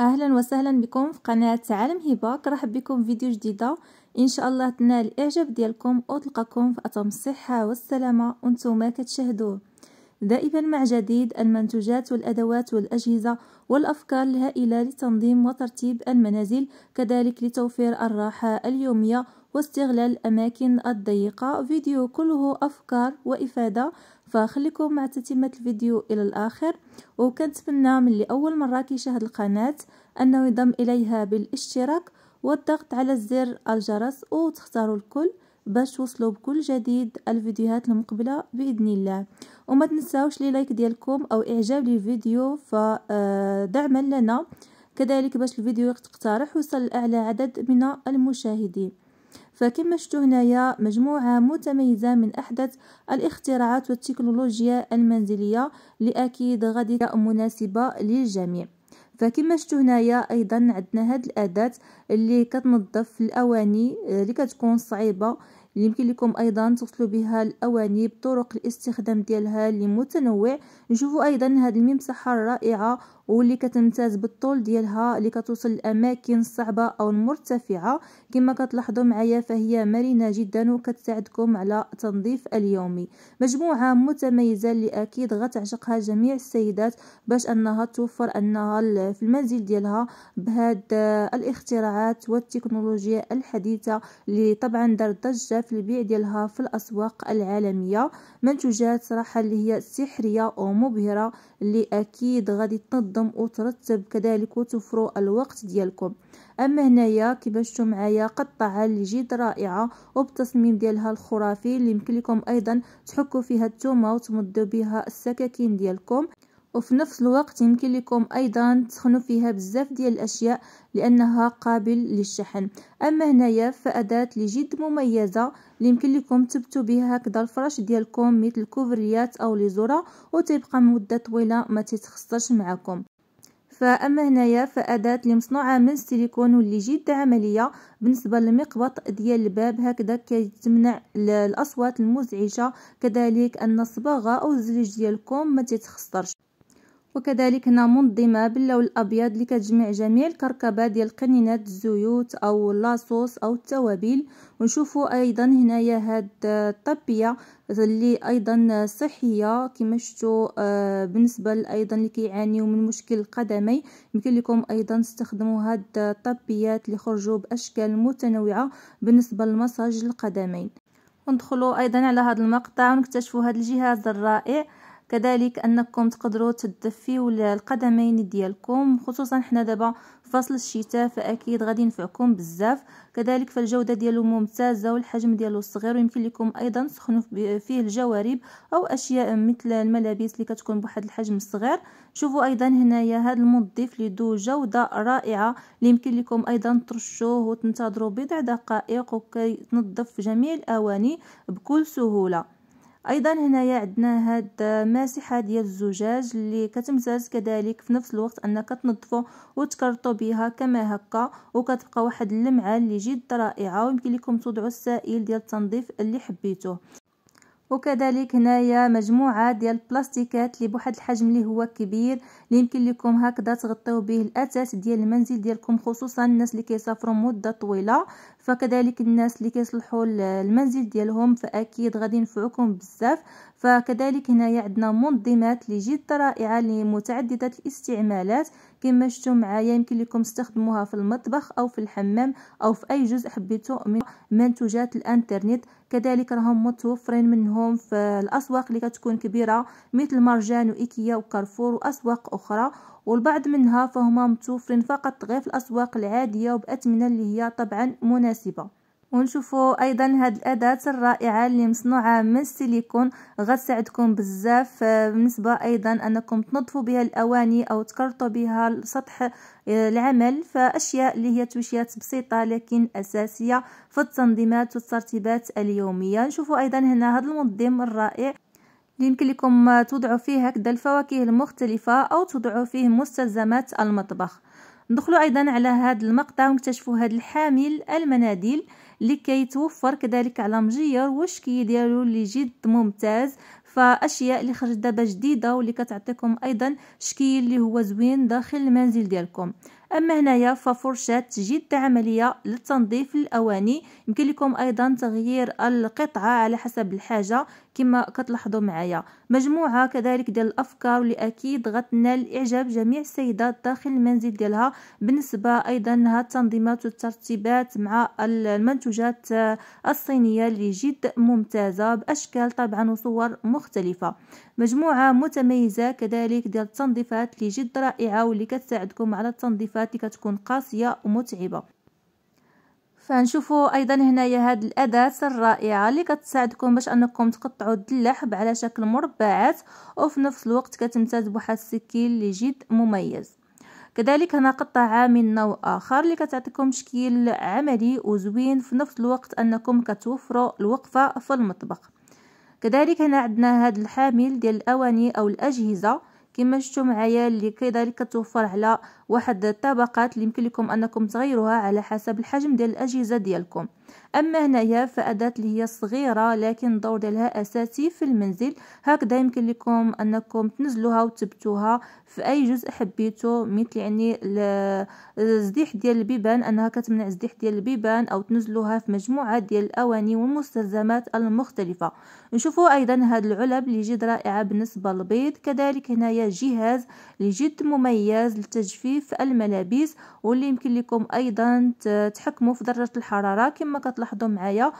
اهلا وسهلا بكم في قناه عالم هبه كرحب بكم فيديو جديده ان شاء الله تنال الاعجاب ديالكم وتلقاكم في اتم الصحه والسلامه وانتم كتشاهدوه دائما مع جديد المنتوجات والادوات والاجهزه والافكار الهائله لتنظيم وترتيب المنازل كذلك لتوفير الراحه اليوميه واستغلال الأماكن الضيقة فيديو كله أفكار وإفادة فخليكم مع تتمة الفيديو إلى الآخر وكنتمنى من اللي أول مرة كيشاهد القناة أنه ينضم إليها بالاشتراك والضغط على زر الجرس وتختاروا الكل باش توصلوا بكل جديد الفيديوهات المقبله باذن الله وما تنساوش لي لايك ديالكم او اعجاب للفيديو فدعما آه، لنا كذلك باش الفيديو يقترح ويصل لاعلى عدد من المشاهدين فكما شفتوا هنايا مجموعة متميزة من أحدث الاختراعات والتكنولوجيا المنزلية لاكيد أكيد غادي مناسبة للجميع فكما شفتوا هنايا ايضا عندنا هاد الاداه اللي كتنظف الاواني اللي كتكون صعيبه يمكن لكم ايضا توصلوا بها الاواني بطرق الاستخدام ديالها اللي متنوع نشوفوا ايضا هذه الممسحه الرائعه واللي كتمتاز بالطول ديالها اللي كتوصل الاماكن الصعبه او المرتفعه كما كتلاحظوا معايا فهي مرنه جدا وكتساعدكم على التنظيف اليومي مجموعه متميزه اللي اكيد غتعشقها جميع السيدات باش انها توفر انها في المنزل ديالها بهاد الاختراعات والتكنولوجيا الحديثه اللي طبعا دارت ضجه في البيع ديالها في الاسواق العالميه منتوجات صراحه اللي هي سحريه ومبهره اللي اكيد غادي تنظم وترتب كذلك وتوفروا الوقت ديالكم اما هنايا كما شفتوا معايا قطعه اللي جد رائعه وبتصميم ديالها الخرافي اللي يمكن لكم ايضا تحكوا فيها التومه وتمدوا بها السكاكين ديالكم وفي نفس الوقت يمكن لكم ايضا تسخنوا فيها بزاف ديال الاشياء لانها قابل للشحن اما هنايا فاداه لجد مميزه اللي يمكن لكم تبتوا بها هكذا الفراش ديالكم مثل الكوفريات او لي زورا وتبقى مده طويله ما تتخسرش معكم فاما هنايا فاداه اللي مصنوعه من السيليكون واللي جد عمليه بالنسبه للمقبط ديال الباب هكذا كتمنع الاصوات المزعجه كذلك ان الصباغه او الزليج ديالكم ما تتخسرش وكذلك منظمة باللون الأبيض لكتجمع جميع الكركبة ديال القنينات الزيوت أو لاصوص أو التوابل ونشوفوا أيضا هنايا هاد الطبية اللي أيضا صحية كما شفتوا آه، بالنسبة أيضا اللي كيعانيوا من مشكل القدمي يمكن لكم أيضا تستخدموا هاد الطبيات اللي خرجوا بأشكال متنوعة بالنسبة لمساج القدمين وندخلوا أيضا على هذا المقطع ونكتشفوا هذا الجهاز الرائع كذلك انكم تقدروا تدفيو القدمين ديالكم خصوصا حنا دابا فصل الشتاء فاكيد غادي ينفعكم بزاف كذلك فالجوده ديالو ممتازه والحجم ديالو صغير ويمكن لكم ايضا تسخنوا فيه الجوارب او اشياء مثل الملابس اللي كتكون بواحد الحجم الصغير شوفوا ايضا هنايا هذا المنظف اللي ذو جوده رائعه اللي يمكن لكم ايضا ترشوه وتنتظروا بضع دقائق وكي تنظف جميع الاواني بكل سهوله ايضا هنايا عندنا هاد ماسحه ديال الزجاج اللي كتمتاز كذلك في نفس الوقت انك تنظفو وتكرطو بها كما هكا وكتبقى واحد اللمعه اللي جد رائعه ويمكن لكم توضعوا السائل ديال التنظيف اللي حبيتوه وكذلك هنايا مجموعه ديال البلاستيكات اللي بواحد الحجم اللي هو كبير اللي يمكن لكم هكذا تغطيو به الاثاث ديال المنزل ديالكم خصوصا الناس اللي كيسافروا مده طويله فكذلك الناس اللي كيصلحوا المنزل ديالهم فاكيد غادي ينفعوكم بزاف فكذلك هنايا عندنا منظمات اللي جد رائعه لمتعدده الاستعمالات كما شفتوا معايا يمكن لكم تستخدموها في المطبخ او في الحمام او في اي جزء حبيتوا من منتجات الانترنت كذلك راهم متوفرين منهم في الاسواق اللي كتكون كبيره مثل مرجان وايكيا وكارفور واسواق اخرى والبعض منها فهما متوفرين فقط غير في الاسواق العاديه وباثمنه اللي هي طبعا مناسبه ونشوفوا ايضا هاد الاداه الرائعه اللي مصنوعه من السيليكون غتساعدكم بزاف آه، بالنسبه ايضا انكم تنظفوا بها الاواني او تكرطوا بها سطح آه، العمل فاشياء اللي هي توشيات بسيطه لكن اساسيه في التنظيمات والترتيبات اليوميه نشوفوا ايضا هنا هذا المنظم الرائع يمكن لكم آه، توضعوا فيه هكذا الفواكه المختلفه او توضعوا فيه مستلزمات المطبخ ندخلوا ايضا على هذا المقطع ونكتشفوا هذا الحامل المناديل لكي توفر كذلك على مجير واش ديالو اللي جد ممتاز فاشياء اللي خرجت دابا جديده واللي كتعطيكم ايضا شكل اللي هو زوين داخل المنزل ديالكم اما هنايا ففرشات جد عمليه للتنظيف الاواني يمكن لكم ايضا تغيير القطعه على حسب الحاجه كما كتلاحظوا معايا مجموعه كذلك ديال الافكار اللي اكيد غتنال اعجاب جميع السيدات داخل المنزل ديالها بالنسبه ايضا لها التنظيمات والترتيبات مع المنتوجات آه، الصينيه اللي جد ممتازه باشكال طبعا وصور مختلفه مجموعه متميزه كذلك ديال التنظيفات اللي جد رائعه واللي كتساعدكم على التنظيفات اللي كتكون قاسيه ومتعبه فنشوفوا ايضا هنايا هاد الاداه الرائعه اللي كتساعدكم باش انكم تقطعوا اللحب على شكل مربعات وفي نفس الوقت كتمتاز بواحد السكين اللي جد مميز كذلك هنا قطعه من نوع اخر اللي كتعطيكم شكل عملي وزوين في نفس الوقت انكم كتوفروا الوقفه في المطبخ كذلك هنا عندنا هاد الحامل ديال الاواني او الاجهزه كما شفتوا معايا اللي كذلك كتوفر على واحد الطبقات اللي يمكن لكم انكم تغيروها على حسب الحجم ديال الاجهزه ديالكم اما هنايا فاداه اللي هي صغيره لكن الدور ديالها اساسي في المنزل هكذا يمكن لكم انكم تنزلوها وتثبتوها في اي جزء حبيتو مثل يعني الزديح ديال البيبان انها كتمنع الزديح ديال البيبان او تنزلوها في مجموعه ديال الاواني والمستلزمات المختلفه نشوفوا ايضا هاد العلب اللي جد رائعه بالنسبه للبيض كذلك هنايا جهاز اللي جد مميز للتجفيف في الملابس واللي يمكن لكم ايضا تحكموا في درجه الحراره كما كتلاحظوا معايا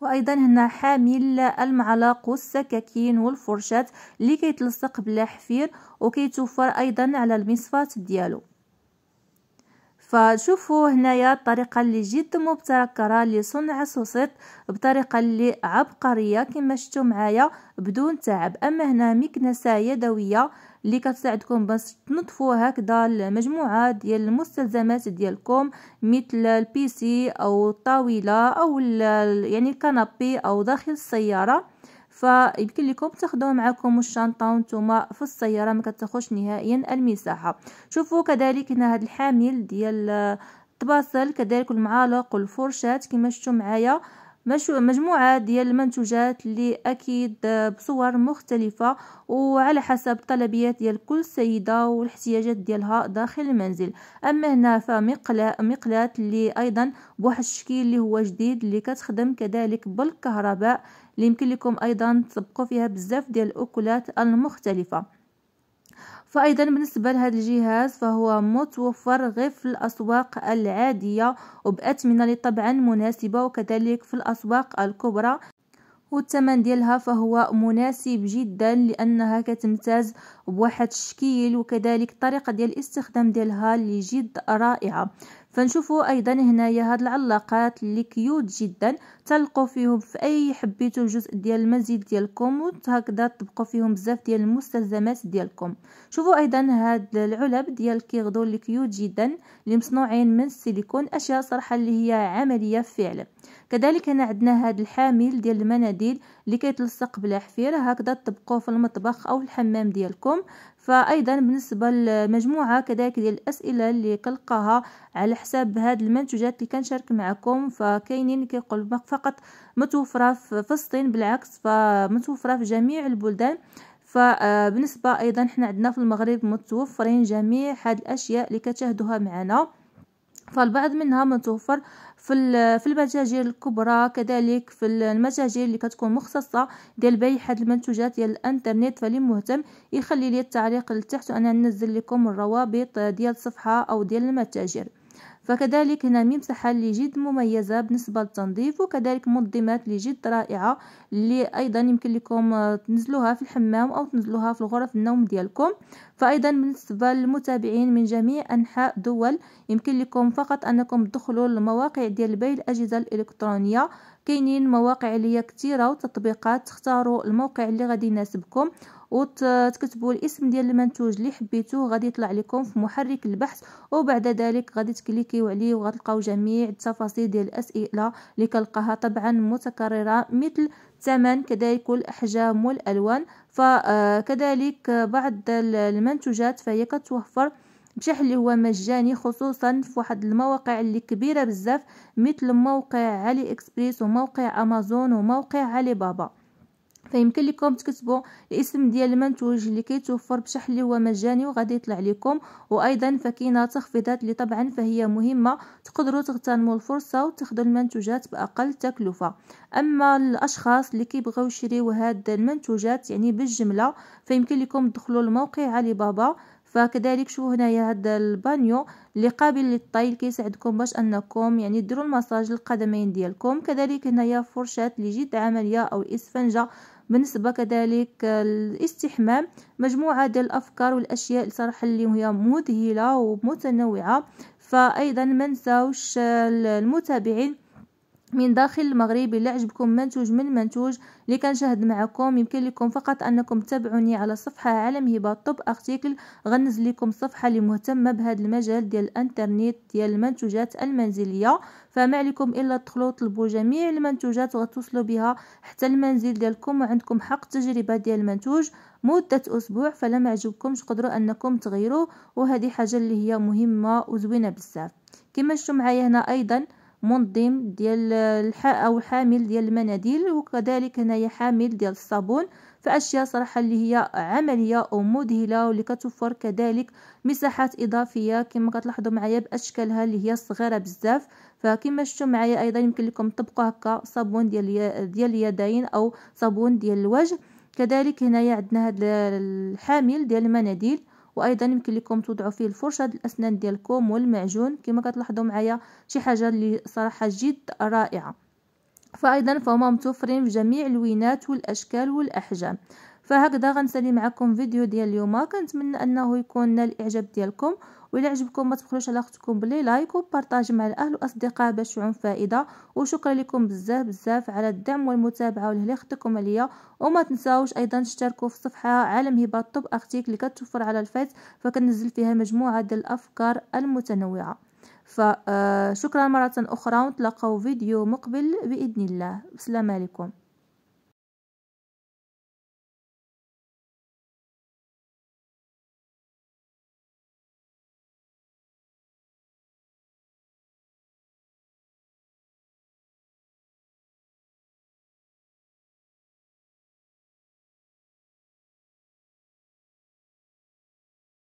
وايضا هنا حامل المعلق والسكاكين والفرشات اللي كيتلصق بلا حفير وكيتوفر ايضا على المصفات ديالو فشوفوا هنايا الطريقه اللي جد مبتكره لصنع سوسيط بطريقه اللي عبقريه كما شفتوا معايا بدون تعب اما هنا مكنسه يدويه اللي كتساعدكم باش تنظفوا هكذا المجموعه ديال المستلزمات ديالكم مثل البيسي او الطاوله او يعني الكنبي او داخل السياره فيمكن لكم تاخذوا معكم الشنطه وانتم في السياره ما كتاخذش نهائيا المساحه شوفوا كذلك هنا هذا الحامل ديال آه، الطباسل كذلك المعالق والفرشات كما شفتوا معايا مجموعة ديال المنتوجات اللي أكيد بصور مختلفة وعلى حسب طلبيات ديال كل سيدة والاحتياجات ديالها داخل المنزل أما هنا فمقلات مقلاة اللي أيضا بواحد الشكل اللي هو جديد اللي كتخدم كذلك بالكهرباء اللي يمكن لكم أيضا تطبقوا فيها بزاف ديال الأكلات المختلفة فأيضا بالنسبة لهذا الجهاز فهو متوفر غير في الأسواق العادية وبأثمنة طبعا مناسبة وكذلك في الأسواق الكبرى والثمن ديالها فهو مناسب جدا لانها كتمتاز بواحد الشكل وكذلك الطريقه ديال الاستخدام ديالها اللي جد رائعه فنشوفوا ايضا هنايا هاد العلاقات اللي كيوت جدا تلقوا فيهم في اي حبيتوا الجزء ديال المزيد ديالكم وهكذا تطبقوا فيهم بزاف ديال المستلزمات ديالكم شوفوا ايضا هاد العلب ديال كيغدو اللي كيوت جدا اللي مصنوعين من السيليكون اشياء صراحه اللي هي عمليه فعلا كذلك هنا عندنا هاد الحامل ديال المناديل اللي كيتلصق بلا حفير هكذا طبقوه في المطبخ او الحمام ديالكم فايضا بالنسبه لمجموعه كذلك ديال الاسئله اللي كنلقاها على حساب هاد المنتوجات اللي كنشارك معكم فكاينين كيقول فقط متوفرة في فلسطين بالعكس فمتوفرة في جميع البلدان فبالنسبة آه، أيضا حنا عندنا في المغرب متوفرين جميع هاد الأشياء اللي كتشاهدوها معنا فالبعض منها متوفر في في المتاجر الكبرى كذلك في المتاجر اللي كتكون مختصه ديال بيع هاد المنتوجات ديال الانترنت فاللي مهتم يخلي لي التعليق لتحت وانا ننزل لكم الروابط ديال الصفحه او ديال المتاجر فكذلك هنا ممسحة لجد مميزة بالنسبة للتنظيف وكذلك منظمات لجد رائعة اللي أيضا يمكن لكم آه، تنزلوها في الحمام أو تنزلوها في الغرف النوم ديالكم فأيضا بالنسبة للمتابعين من جميع أنحاء دول يمكن لكم فقط أنكم تدخلوا لمواقع ديال بيع الأجهزة الإلكترونية كاينين مواقع اللي هي كثيره وتطبيقات تختاروا الموقع اللي غادي يناسبكم وتكتبوا الاسم ديال المنتوج اللي حبيتو غادي يطلع لكم في محرك البحث وبعد ذلك غادي تكليكيو عليه وغتلقاو جميع التفاصيل ديال الاسئله اللي كنلقاها طبعا متكرره مثل الثمن كذلك الاحجام والالوان فكذلك آه، بعض المنتوجات فهي كتوفر بشحال اللي هو مجاني خصوصا في واحد المواقع اللي كبيره بزاف مثل موقع علي اكسبريس وموقع امازون وموقع علي بابا فيمكن لكم تكتبوا الاسم ديال المنتوج اللي كيتوفر بشحن اللي هو مجاني وغادي يطلع لكم وايضا فكاينه تخفيضات اللي طبعا فهي مهمه تقدروا تغتنموا الفرصه وتاخذوا المنتوجات باقل تكلفه اما الاشخاص اللي كيبغيو يشريو هاد المنتوجات يعني بالجمله فيمكن لكم تدخلوا لموقع علي بابا فكذلك شوفوا هنايا هذا البانيو اللي قابل للطي كيساعدكم باش انكم يعني ديروا المساج للقدمين ديالكم كذلك هنايا فرشات لجد عمليه او الاسفنجه بالنسبة كذلك الاستحمام مجموعة ديال الأفكار والأشياء صراحة اللي هي مذهلة ومتنوعة فأيضا ما نساوش المتابعين من داخل المغرب اللي عجبكم منتوج من منتوج اللي كنشاهد معكم يمكن لكم فقط انكم تابعوني على صفحه عالم هبه طب ارتيكل غنزل لكم صفحه اللي مهتمه بهذا المجال ديال الانترنت ديال المنتوجات المنزليه فما عليكم الا تدخلوا تطلبوا جميع المنتوجات وغتوصلوا بها حتى المنزل ديالكم وعندكم حق تجربه ديال المنتوج مدة أسبوع فلا ما عجبكمش قدروا أنكم تغيروه وهذه حاجة اللي هي مهمة وزوينة بزاف كما شفتوا معايا هنا أيضا منظم ديال الحا او حامل ديال المناديل وكذلك هنايا حامل ديال الصابون فاشياء صراحه اللي هي عمليه ومذهله واللي كتوفر كذلك مساحات اضافيه كما كتلاحظوا معايا باشكالها اللي هي صغيره بزاف فكما شفتوا معايا ايضا يمكن لكم تطبقوا هكا صابون ديال ديال اليدين او صابون ديال الوجه كذلك هنايا عندنا هذا الحامل ديال المناديل وايضا يمكن لكم توضعوا فيه الفرشه الاسنان ديالكم والمعجون كما كتلاحظوا معايا شي حاجه اللي صراحه جد رائعه فايضا فهما متوفرين في جميع اللوينات والاشكال والاحجام فهكذا غنسالي معكم فيديو ديال اليوم كنتمنى انه يكون نال الاعجاب ديالكم وإلا عجبكم ما تبخلوش على اختكم باللي لايك وبارطاج مع الاهل والاصدقاء باش يعم فائده وشكرا لكم بزاف بزاف على الدعم والمتابعه والهلا اختكم عليا وما تنساوش ايضا تشتركوا في صفحه عالم هبه الطب اختيك اللي كتوفر على الفيس فكنزل فيها مجموعه ديال الافكار المتنوعه فشكرا آه، مره اخرى ونتلاقاو فيديو مقبل باذن الله بسلام عليكم